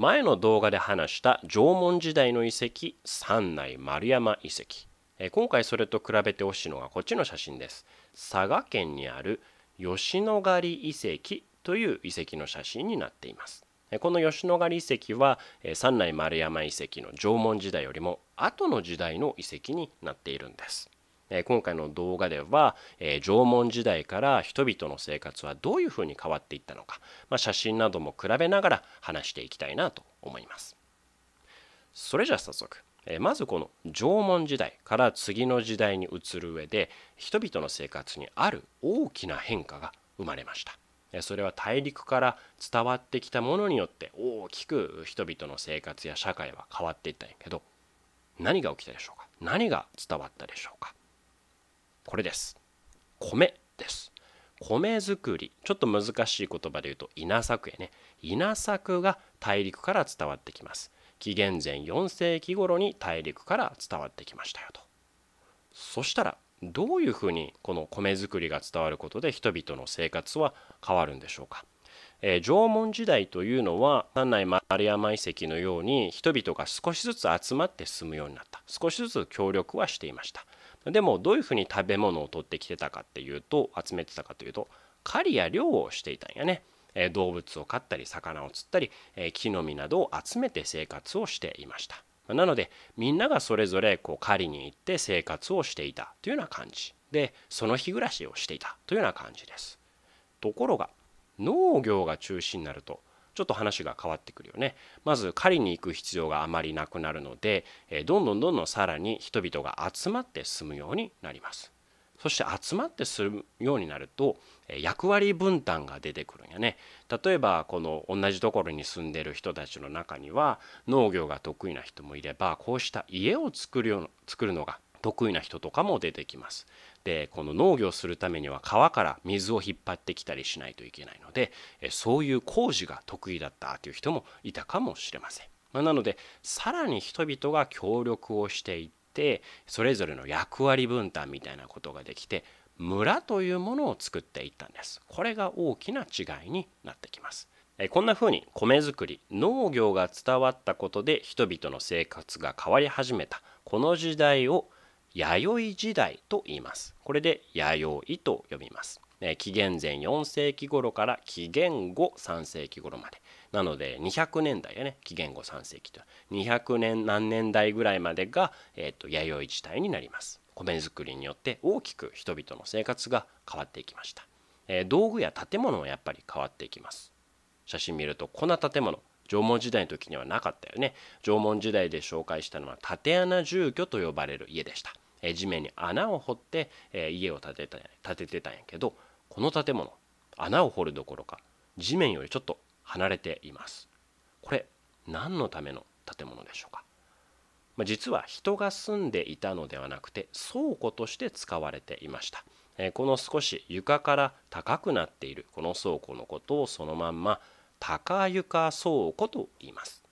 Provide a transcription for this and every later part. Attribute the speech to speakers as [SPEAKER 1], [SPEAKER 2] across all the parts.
[SPEAKER 1] 前の動画で話した縄文時代の遺跡三内丸山遺跡、え今回それと比べてほしいのがこっちの写真です佐賀県にある吉野ヶ里遺跡という遺跡の写真になっていますこの吉野ヶ里遺跡は三内丸山遺跡の縄文時代よりも後の時代の遺跡になっているんですえ今回の動画では、え縄文時代から人々の生活はどういうふうに変わっていったのか、まあ、写真なども比べながら話していきたいなと思います。それじゃあ早速、えまずこの縄文時代から次の時代に移る上で人々の生活にある大きな変化が生まれました。それは大陸から伝わってきたものによって大きく人々の生活や社会は変わっていったんやけど何が起きたでしょうか何が伝わったでしょうかこれです米です米作りちょっと難しい言葉で言うと稲作やね稲作が大陸から伝わってきます紀元前4世紀頃に大陸から伝わってきましたよとそしたらどういうふうにこの米作りが伝わることで人々の生活は変わるんでしょうか、えー、縄文時代というのは三内丸山遺跡のように人々が少しずつ集まって進むようになった少しずつ協力はしていましたでもどういうふうに食べ物を取ってきてたかっていうと集めてたかというと狩りや漁をしていたんやね。動物を飼ったり魚を釣ったり木の実などを集めて生活をしていましたなのでみんながそれぞれこう狩りに行って生活をしていたというような感じでその日暮らしをしていたというような感じですところが農業が中心になるとちょっと話が変わってくるよね。まず狩りに行く必要があまりなくなるので、えどんどんどんどんさらに人々が集まって住むようになります。そして集まってするようになると役割分担が出てくるんやね例えばこの同じところに住んでる人たちの中には農業が得意な人もいればこうした家を作るよう作るのが得意な人とかも出てきますってこの農業するためには川から水を引っ張ってきたりしないといけないのでそういう工事が得意だったという人もいたかもしれません。まあ、なのでさらに人々が協力をしていってそれぞれの役割分担みたいなことができて村というものを作っていったんです。これが大きな違いになってきます。こんな風に米作り農業が伝わったことで人々の生活が変わり始めたこの時代を弥生時代と言います。これで弥生と呼びます。え紀元前4世紀頃から紀元後3世紀頃まで。なので200年代やね、紀元後3世紀と。200年何年代ぐらいまでが、えーと、と弥生時代になります。米作りによって大きく人々の生活が変わっていきました。えー、道具や建物もやっぱり変わっていきます。写真見るとこんな建物縄文時代の時にはなかったよね縄文時代で紹介したのは縦穴住居と呼ばれる家でした、え地面に穴を掘って、え家を建てた建ててたんやけどこの建物穴を掘るどころか地面よりちょっと離れていますこれ何のための建物でしょうか、まあ、実は人が住んでいたのではなくて倉庫として使われていましたこの少し床から高くなっているこの倉庫のことをそのまんま高床倉庫と言います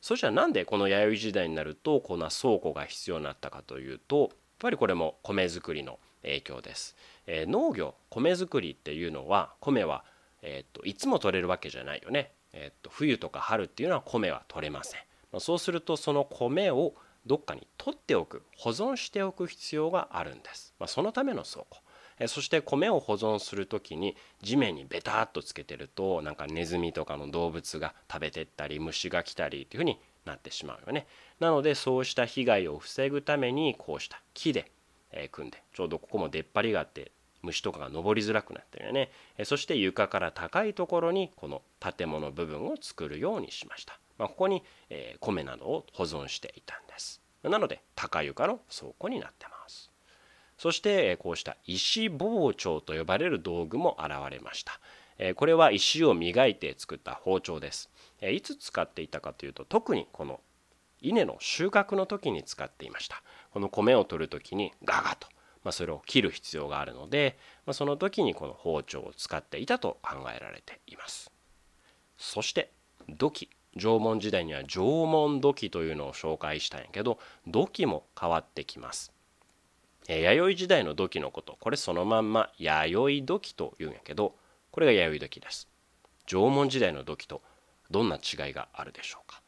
[SPEAKER 1] そしたらなんでこの弥生時代になるとこんな倉庫が必要になったかというとやっぱりこれも米作りの影響です、えー、農業米作りっていうのは米は、えー、っといつも取れるわけじゃないよね、えー、っと冬とか春っていうのは米は取れません、まあ、そうするとその米をどっかに取っておく保存しておく必要があるんです、まあ、そのための倉庫そして米を保存する時に地面にベタっとつけてるとなんかネズミとかの動物が食べてったり虫が来たりっていうふうになってしまうよねなのでそうした被害を防ぐためにこうした木で、え組んでちょうどここも出っ張りがあって虫とかが登りづらくなってるよね、えそして床から高いところにこの建物部分を作るようにしました、まあ、ここに、え米などを保存していたんですなので高床の倉庫になってますそしてこうした石包丁と呼ばれる道具も現れましたこれは石を磨いて作った包丁ですいつ使っていたかというと特にこの稲の収穫の時に使っていましたこの米を取る時にガガと、まあ、それを切る必要があるので、まあ、その時にこの包丁を使っていたと考えられていますそして土器縄文時代には縄文土器というのを紹介したんやけど土器も変わってきます弥生時代の土器のことこれそのまんま弥生土器というんやけどこれが弥生土器です縄文時代の土器とどんな違いがあるでしょうか、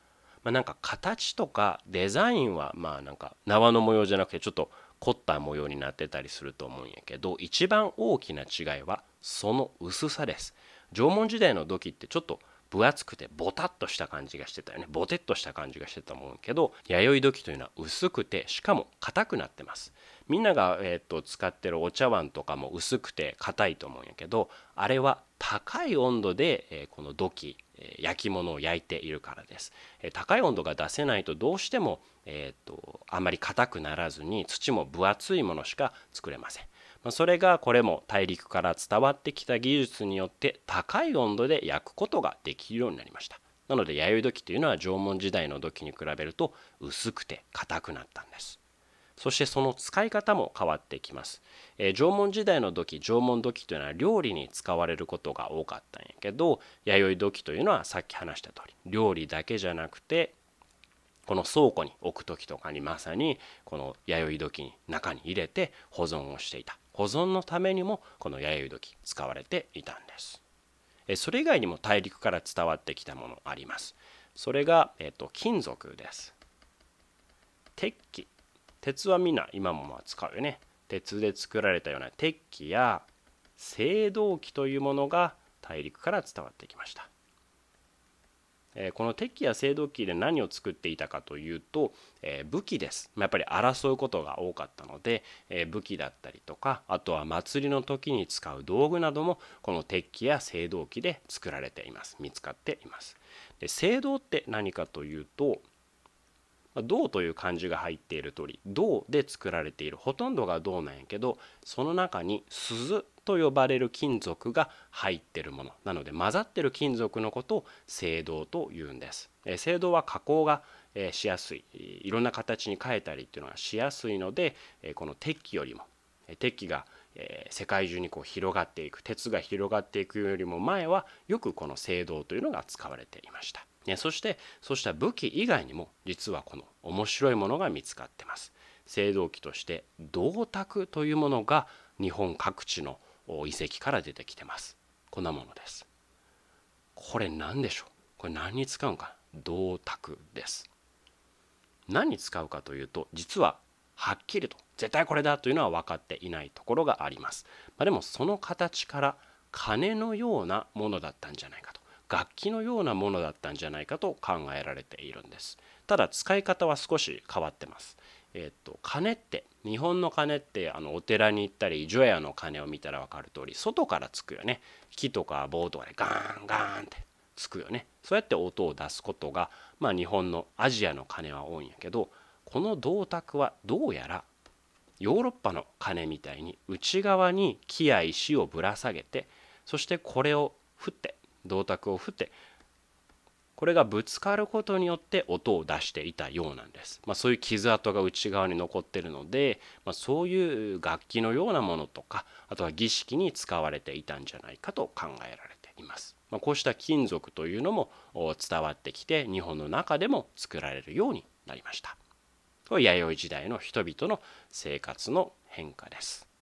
[SPEAKER 1] まあ、なんか形とかデザインはまあなんか縄の模様じゃなくてちょっと凝った模様になってたりすると思うんやけど一番大きな違いはその薄さです縄文時代の土器ってちょっと分厚くてボタッとした感じがしてたよねボテッとした感じがしてたと思うけど弥生土器というのは薄くてしかも硬くなってますみんなが、えーと、使ってるお茶碗とかも薄くて硬いと思うんやけどあれは高い温度で、えー、この土器、えー、焼き物を焼いているからです、えー、高い温度が出せないとどうしても、えーと、あんまり硬くならずに土も分厚いものしか作れません、まあ、それがこれも大陸から伝わってきた技術によって高い温度で焼くことができるようになりましたなので弥生土器というのは縄文時代の土器に比べると薄くて硬くなったんですそしてその使い方も変わってきます、えー、縄文時代の土器縄文土器というのは料理に使われることが多かったんやけど弥生土器というのはさっき話した通り料理だけじゃなくてこの倉庫に置く時とかにまさにこの弥生土器に中に入れて保存をしていた保存のためにもこの弥生土器使われていたんですそれ以外にも大陸から伝わってきたものありますそれが、えっと、金属です鉄器鉄はみんな今もまあ使うよね鉄で作られたような鉄器や青銅器というものが大陸から伝わってきました、えー、この鉄器や青銅器で何を作っていたかというと、えー、武器です、まあ、やっぱり争うことが多かったので、えー、武器だったりとかあとは祭りの時に使う道具などもこの鉄器や青銅器で作られています見つかっていますで青銅って何かというと銅という漢字が入っている通り銅で作られているほとんどが銅なんやけどその中に鈴と呼ばれる金属が入ってるものなので混ざってる金属のことを青銅というんです。え青銅は加工がしやすいいろんな形に変えたりっていうのはしやすいのでこの鉄器よりも鉄器が世界中にこう広がっていく鉄が広がっていくよりも前はよくこの青銅というのが使われていました。ね、そしてそうした武器以外にも実はこの面白いものが見つかってます青銅器として銅鐸というものが日本各地の遺跡から出てきてますこんなものですこれ何でしょうこれ何に使うのか銅鐸です何に使うかというと実ははっきりと絶対これだというのは分かっていないところがあります、まあ、でもその形から金のようなものだったんじゃないかと楽器のようなものだったんじゃないかと考えられているんですただ使い方は少し変わってますえっと鐘って日本の鐘ってあのお寺に行ったり除夜の鐘を見たら分かる通り外からつくよね木とか棒とかでガーンガーンってつくよねそうやって音を出すことが、まあ、日本のアジアの鐘は多いんやけどこの銅鐸はどうやらヨーロッパの鐘みたいに内側に木や石をぶら下げてそしてこれを振って銅鐸を振ってこれがぶつかることによって音を出していたようなんです、まあ、そういう傷跡が内側に残ってるので、まあ、そういう楽器のようなものとかあとは儀式に使われていたんじゃないかと考えられています、まあ、こうした金属というのも伝わってきて日本の中でも作られるようになりましたこれ弥生時代の人々の生活の変化です